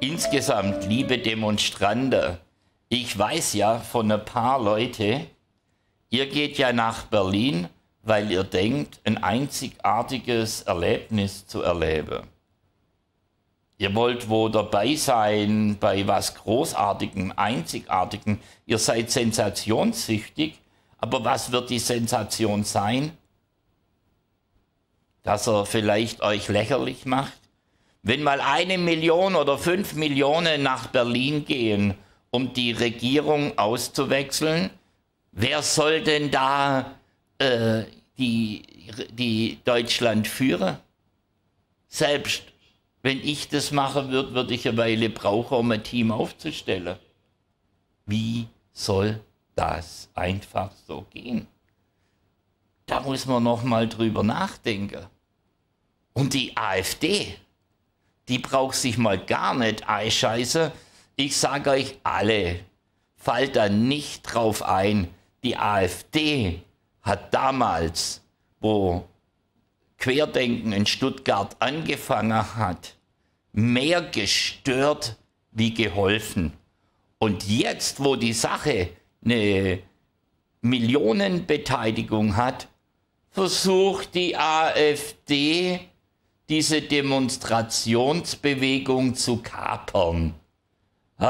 insgesamt, liebe Demonstranten, ich weiß ja von ein paar Leuten, ihr geht ja nach Berlin, weil ihr denkt, ein einzigartiges Erlebnis zu erleben. Ihr wollt wo dabei sein bei was Großartigem, Einzigartigem. Ihr seid sensationssüchtig, aber was wird die Sensation sein? Dass er vielleicht euch lächerlich macht? Wenn mal eine Million oder fünf Millionen nach Berlin gehen, um die Regierung auszuwechseln, wer soll denn da äh, die, die Deutschland führen? Selbst wenn ich das machen würde, würde ich eine Weile brauchen, um ein Team aufzustellen. Wie soll das einfach so gehen? Da muss man noch mal drüber nachdenken. Und die AfD, die braucht sich mal gar nicht einscheiße. Ich sage euch alle, fallt da nicht drauf ein. Die AfD hat damals, wo Querdenken in Stuttgart angefangen hat, mehr gestört wie geholfen. Und jetzt, wo die Sache eine Millionenbeteiligung hat, versucht die AfD diese Demonstrationsbewegung zu kapern. Ha,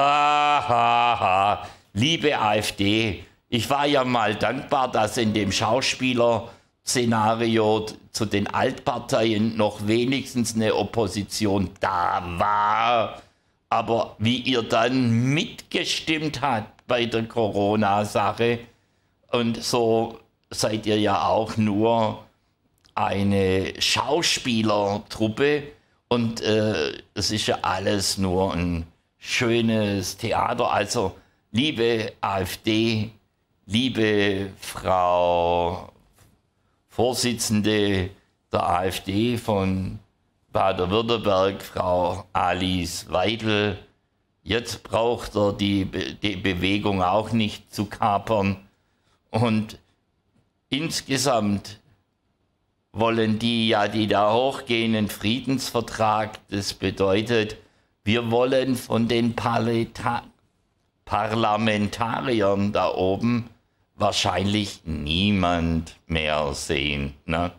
ha, ha. Liebe AfD, ich war ja mal dankbar, dass in dem Schauspielerszenario zu den Altparteien noch wenigstens eine Opposition da war. Aber wie ihr dann mitgestimmt habt bei der Corona-Sache und so seid ihr ja auch nur eine Schauspielertruppe und es äh, ist ja alles nur ein schönes Theater. Also, liebe AfD, liebe Frau Vorsitzende der AfD von Baden-Württemberg, Frau Alice Weidel, jetzt braucht er die, Be die Bewegung auch nicht zu kapern. Und insgesamt wollen die ja, die da hochgehen, einen Friedensvertrag. Das bedeutet, wir wollen von den Paleta Parlamentariern da oben wahrscheinlich niemand mehr sehen. Ne?